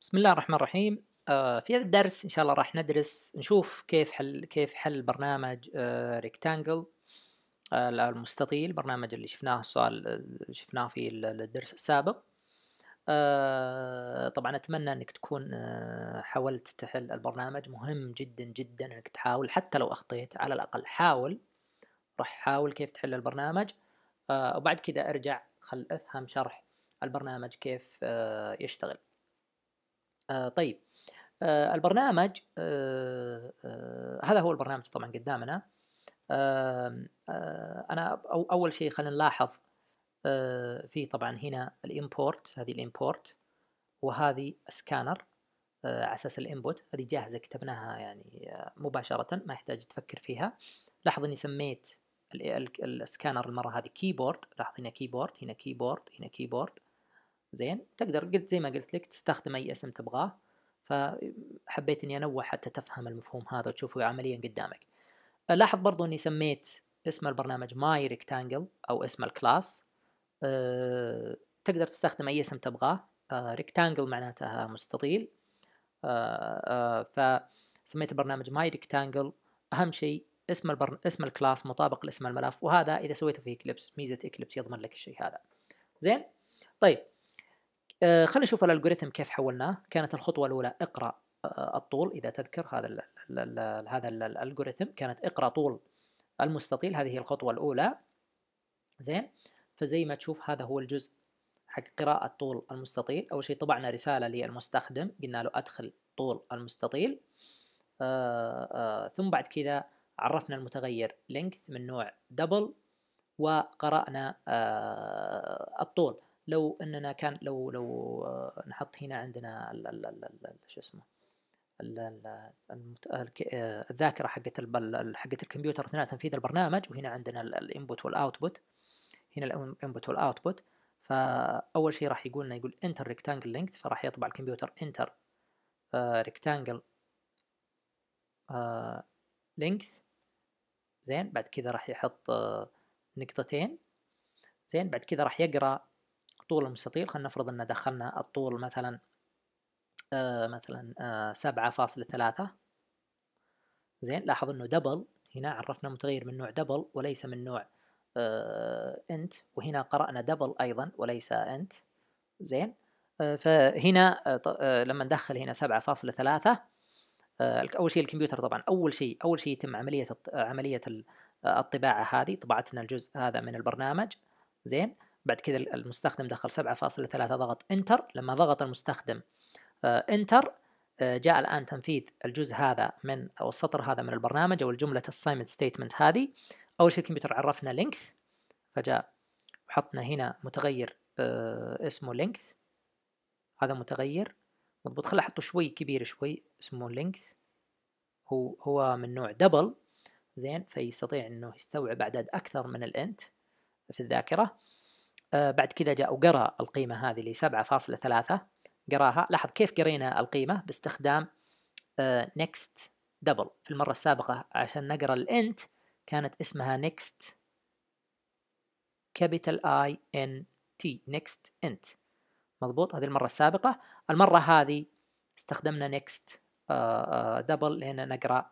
بسم الله الرحمن الرحيم آه، في هذا الدرس ان شاء الله راح ندرس نشوف كيف حل كيف حل برنامج ريكتانجل آه، آه، المستطيل برنامج اللي شفناه السؤال شفناه في الدرس السابق طبعا اتمنى انك تكون حاولت تحل البرنامج مهم جدا جدا انك تحاول حتى لو اخطيت على الاقل حاول راح حاول كيف تحل البرنامج وبعد كذا ارجع خل افهم شرح البرنامج كيف يشتغل آه، طيب آه البرنامج آه آه هذا هو البرنامج طبعا قدامنا آه آه انا أو اول شيء خلينا نلاحظ آه في طبعا هنا الامبورت هذه الامبورت وهذه سكانر آه على اساس الانبوت هذه جاهزه كتبناها يعني آه مباشره ما يحتاج تفكر فيها لاحظ اني سميت السكانر المره هذه كيبورد لاحظ هنا كيبورد هنا كيبورد هنا كيبورد زين تقدر قلت زي ما قلت لك تستخدم اي اسم تبغاه فحبيت اني انوع حتى تفهم المفهوم هذا وتشوفه عمليا قدامك لاحظ برضو اني سميت اسم البرنامج ماي ريكتانجل او اسم الكلاس أه تقدر تستخدم اي اسم تبغاه أه ريكتانجل معناتها مستطيل أه أه فسميت البرنامج ماي ريكتانجل اهم شيء اسم البرن... اسم الكلاس مطابق لاسم الملف وهذا اذا سويته في اكليبس ميزه اكليبس يضمن لك الشيء هذا زين طيب آه، خلينا نشوف الالجوريثم كيف حولناه كانت الخطوه الاولى اقرا آه، الطول اذا تذكر هذا هذا الالجوريثم كانت اقرا طول المستطيل هذه هي الخطوه الاولى زين فزي ما تشوف هذا هو الجزء حق قراءة طول المستطيل أول شيء طبعنا رسالة للمستخدم قلنا له أدخل طول المستطيل آآ آه، آآ ثم بعد كذا عرفنا المتغير length من نوع double وقرأنا الطول لو اننا كان لو لو آه، نحط هنا عندنا شو اسمه آه، الذاكره حقت حقت الكمبيوتر اثناء تنفيذ البرنامج وهنا عندنا الانبوت والاوتبوت هنا الانبوت والاوتبوت فاول شيء راح يقول لنا يقول انتر ريكتانجل لينث فراح يطبع الكمبيوتر انتر ريكتانجل آه، لينث زين بعد كذا راح يحط نقطتين زين بعد كذا راح يقرا الطول المستطيل خلينا نفرض ان دخلنا الطول مثلا آه مثلا آه فاصلة ثلاثة زين لاحظ انه دبل هنا عرفنا متغير من نوع دبل وليس من نوع آه انت وهنا قرأنا دبل ايضا وليس انت زين آه فهنا آه،, آه لما ندخل هنا سبعة فاصلة ثلاثة آه، اول شيء الكمبيوتر طبعا اول شيء اول شيء يتم عملية عملية آه، الطباعة هذه طباعتنا الجزء هذا من البرنامج زين بعد كذا المستخدم دخل 7.3 ضغط انتر لما ضغط المستخدم آه، انتر آه، جاء الآن تنفيذ الجزء هذا من أو السطر هذا من البرنامج أو الجملة السايمنت ستيتمنت هذه أول شيء الكمبيوتر عرفنا لينكث فجاء وحطنا هنا متغير آه، اسمه لينكث هذا متغير مضبوط خليه أحطه شوي كبير شوي اسمه لينكث هو هو من نوع دبل زين فيستطيع انه يستوعب اعداد اكثر من الانت في الذاكره آه، بعد كذا جاء وقرا القيمه هذه اللي 7.3 قراها لاحظ كيف قرينا القيمه باستخدام نيكست آه، دبل في المره السابقه عشان نقرا الانت كانت اسمها نيكست كابيتال اي ان تي نيكست انت مضبوط هذه المره السابقه المره هذه استخدمنا نيكست دبل آه، لان نقرا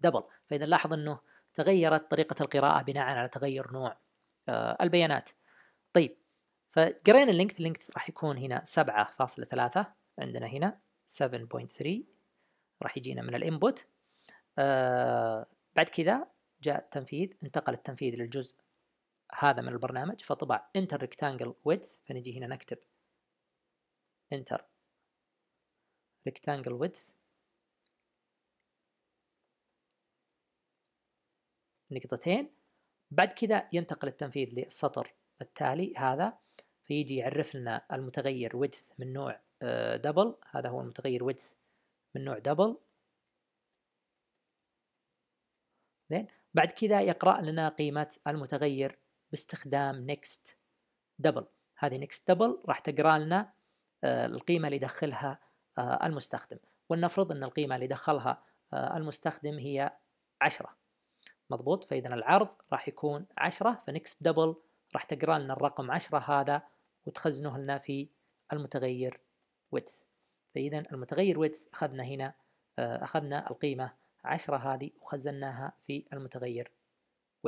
دبل فاذا لاحظ انه تغيرت طريقه القراءه بناء على تغير نوع البيانات طيب فقرينا اللينكث اللينكث راح يكون هنا 7.3 عندنا هنا 7.3 راح يجينا من الانبوت آه بعد كذا جاء التنفيذ انتقل التنفيذ للجزء هذا من البرنامج فطبع انتر ريكتانجل ويدث فنجي هنا نكتب انتر ريكتانجل ويدث نقطتين بعد كذا ينتقل التنفيذ للسطر التالي هذا فيجي يعرف لنا المتغير width من نوع دبل آه، هذا هو المتغير width من نوع دبل زين بعد كذا يقرأ لنا قيمة المتغير باستخدام next double هذه next double راح تقرأ لنا آه، القيمة اللي دخلها آه، المستخدم ولنفرض أن القيمة اللي دخلها المستخدم هي عشرة مضبوط فإذا العرض راح يكون عشرة فنكست دبل راح تقرا لنا الرقم عشرة هذا وتخزنه لنا في المتغير width فإذا المتغير width أخذنا هنا آه، أخذنا القيمة عشرة هذه وخزناها في المتغير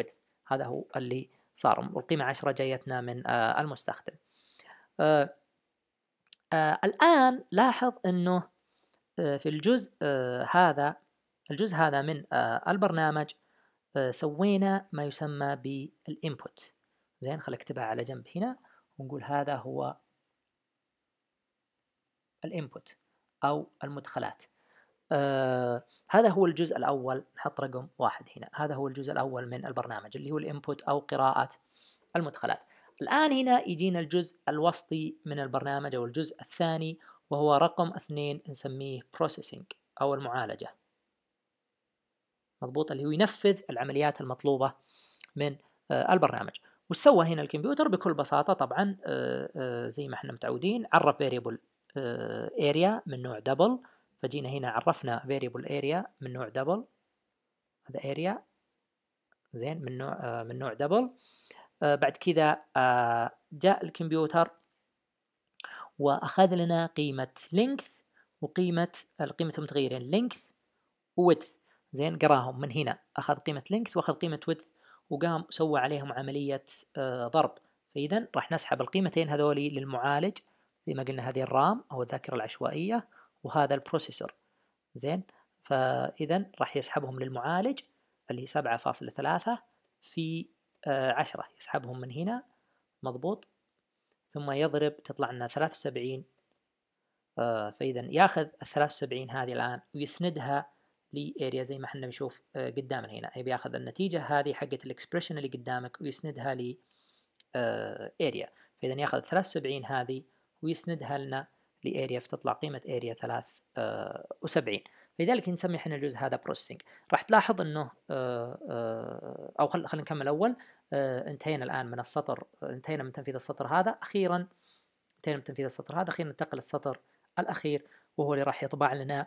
width هذا هو اللي صار والقيمة عشرة جايتنا من آه، المستخدم آه، الآن لاحظ أنه في الجزء هذا الجزء هذا من البرنامج سوينا ما يسمى بالإنبوت زين خل اكتبها على جنب هنا ونقول هذا هو الانبوت او المدخلات آه هذا هو الجزء الأول نحط رقم واحد هنا هذا هو الجزء الأول من البرنامج اللي هو الإنبوت أو قراءة المدخلات الآن هنا يجينا الجزء الوسطي من البرنامج أو الجزء الثاني وهو رقم اثنين نسميه processing أو المعالجة مضبوط اللي هو ينفذ العمليات المطلوبة من آه البرنامج وش سوى هنا الكمبيوتر بكل بساطة طبعا آه، آه، زي ما احنا متعودين عرف فاريبل اريا آه، من نوع دبل فجينا هنا عرفنا فاريبل اريا من نوع دبل هذا اريا زين من نوع من نوع دبل بعد كذا جاء الكمبيوتر واخذ لنا قيمة لينكث وقيمة القيمة المتغيرين لينكث وودث زين قراهم من هنا اخذ قيمة لينكث واخذ قيمة ودث وقام سوى عليهم عملية آه، ضرب فإذا راح نسحب القيمتين هذولي للمعالج زي ما قلنا هذه الرام أو الذاكرة العشوائية وهذا البروسيسور زين فإذا راح يسحبهم للمعالج اللي سبعة فاصلة ثلاثة في آه، عشرة يسحبهم من هنا مضبوط ثم يضرب تطلع لنا ثلاثة وسبعين آه، فإذا ياخذ الثلاثة وسبعين هذه الآن ويسندها لاريا زي ما احنا بنشوف آه، قدامنا هنا يعني بياخذ النتيجه هذه حقه الاكسبريشن اللي قدامك ويسندها ل اريا آه، فاذا ياخذ 73 هذه ويسندها لنا لاريا فتطلع قيمه اريا آه، 73 لذلك نسمي احنا الجزء هذا بروسيسنج راح تلاحظ انه او خلينا نكمل اول انتهينا الان من السطر انتهينا من تنفيذ السطر هذا اخيرا انتهينا من تنفيذ السطر هذا اخيرا ننتقل للسطر الاخير وهو اللي راح يطبع لنا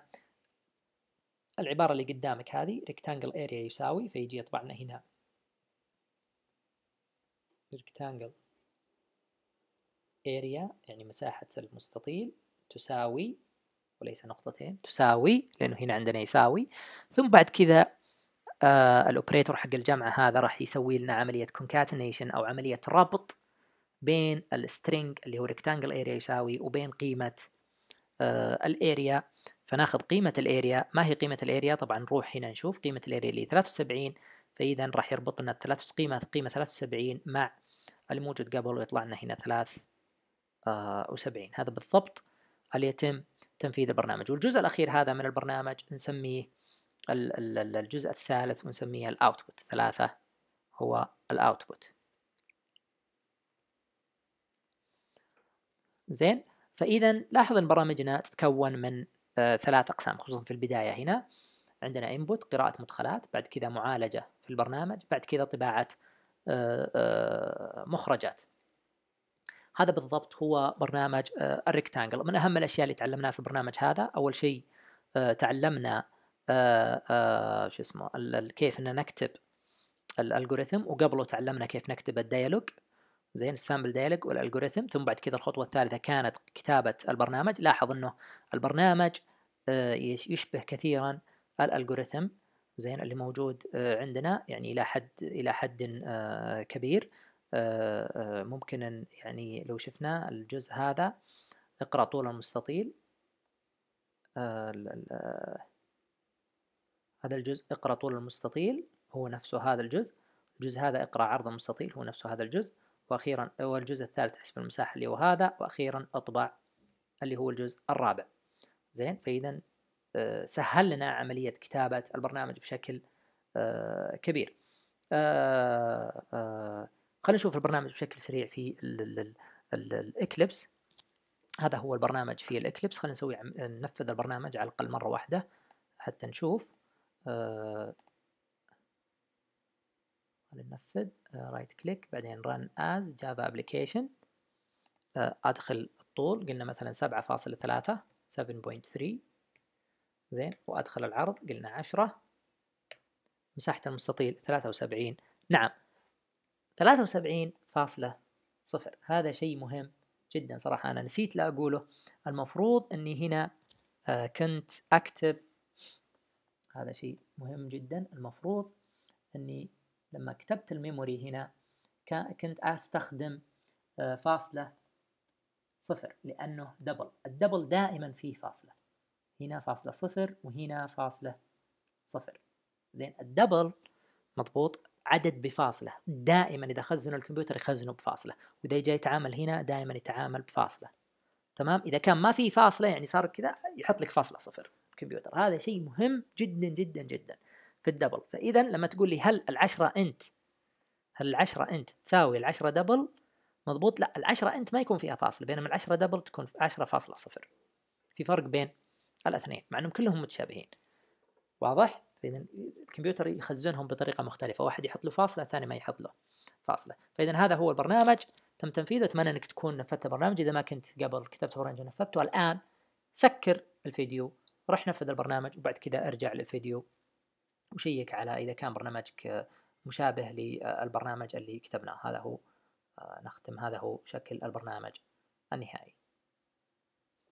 العبارة اللي قدامك هذه rectangle area يساوي فيجي يطبعنا هنا rectangle area يعني مساحة المستطيل تساوي وليس نقطتين تساوي لأنه هنا عندنا يساوي ثم بعد كذا آه الأوبريتور حق الجمع هذا راح يسوي لنا عملية concatenation أو عملية ربط بين السترينج اللي هو rectangle area يساوي وبين قيمة آه الاريا فناخذ قيمة الاريا ما هي قيمة الاريا طبعا نروح هنا نشوف قيمة الاريا اللي 73 فإذا راح يربط لنا قيمة قيمة 73 مع الموجود قبل ويطلع لنا هنا 73 هذا بالضبط اللي يتم تنفيذ البرنامج والجزء الأخير هذا من البرنامج نسميه الجزء الثالث ونسميه الاوتبوت ثلاثة هو الاوتبوت زين فإذا لاحظ أن برامجنا تتكون من ثلاث أقسام خصوصا في البداية هنا عندنا input قراءة مدخلات بعد كذا معالجة في البرنامج بعد كذا طباعة آه، آه، مخرجات هذا بالضبط هو برنامج آه، الريكتانجل من أهم الأشياء اللي تعلمناها في البرنامج هذا أول شيء تعلمنا شو اسمه كيف أن نكتب الالجوريثم وقبله تعلمنا كيف نكتب الديالوج زين السامبل دايلوج والالجوريثم ثم بعد كذا الخطوه الثالثه كانت كتابه البرنامج لاحظ انه البرنامج آه، يشبه كثيرا الالجوريثم زين اللي موجود آه، عندنا يعني الى حد الى حد آه، كبير ممكن يعني لو شفنا الجزء هذا اقرا طول المستطيل هذا الجزء اقرا طول المستطيل هو نفسه هذا الجزء الجزء هذا اقرا عرض المستطيل هو نفسه هذا الجزء وأخيرا هو الجزء الثالث حسب المساحة اللي هو هذا وأخيرا أطبع اللي هو الجزء الرابع زين فإذا آه، سهل لنا عملية كتابة البرنامج بشكل آه، كبير آه، خلينا نشوف البرنامج بشكل سريع في الإكليبس هذا هو البرنامج في الإكليبس خلينا نسوي ننفذ البرنامج على الأقل مرة واحدة حتى نشوف خلينا ننفذ رايت كليك بعدين رن از جافا ابلكيشن ادخل الطول قلنا مثلا سبعة ثلاثة 7.3 زين وادخل العرض قلنا عشرة مساحة المستطيل ثلاثة وسبعين نعم ثلاثة وسبعين فاصلة صفر هذا شيء مهم جدا صراحة أنا نسيت لا أقوله المفروض أني هنا آه، كنت أكتب هذا شيء مهم جدا المفروض أني لما كتبت الميموري هنا كنت استخدم آه، فاصلة صفر لأنه دبل الدبل دائما فيه فاصلة هنا فاصلة صفر وهنا فاصلة صفر زين الدبل مضبوط عدد بفاصلة دائما إذا خزنوا الكمبيوتر يخزنوا بفاصلة وإذا جاي يتعامل هنا دائما يتعامل بفاصلة تمام إذا كان ما في فاصلة يعني صار كذا يحط لك فاصلة صفر الكمبيوتر هذا شيء مهم جدا جدا جدا في الدبل فاذا لما تقول لي هل العشرة انت هل العشرة انت تساوي العشرة دبل مضبوط لا العشرة انت ما يكون فيها فاصل بينما العشرة دبل تكون عشرة فاصلة صفر في فرق بين الاثنين مع انهم كلهم متشابهين واضح فاذا الكمبيوتر يخزنهم بطريقه مختلفه واحد يحط له فاصله الثاني ما يحط له فاصله فاذا هذا هو البرنامج تم تنفيذه اتمنى انك تكون نفذت البرنامج اذا ما كنت قبل كتبت برنامج ونفذته الان سكر الفيديو رح نفذ البرنامج وبعد كذا ارجع للفيديو وشيك على إذا كان برنامجك مشابه للبرنامج اللي كتبناه هذا هو آه، نختم هذا هو شكل البرنامج النهائي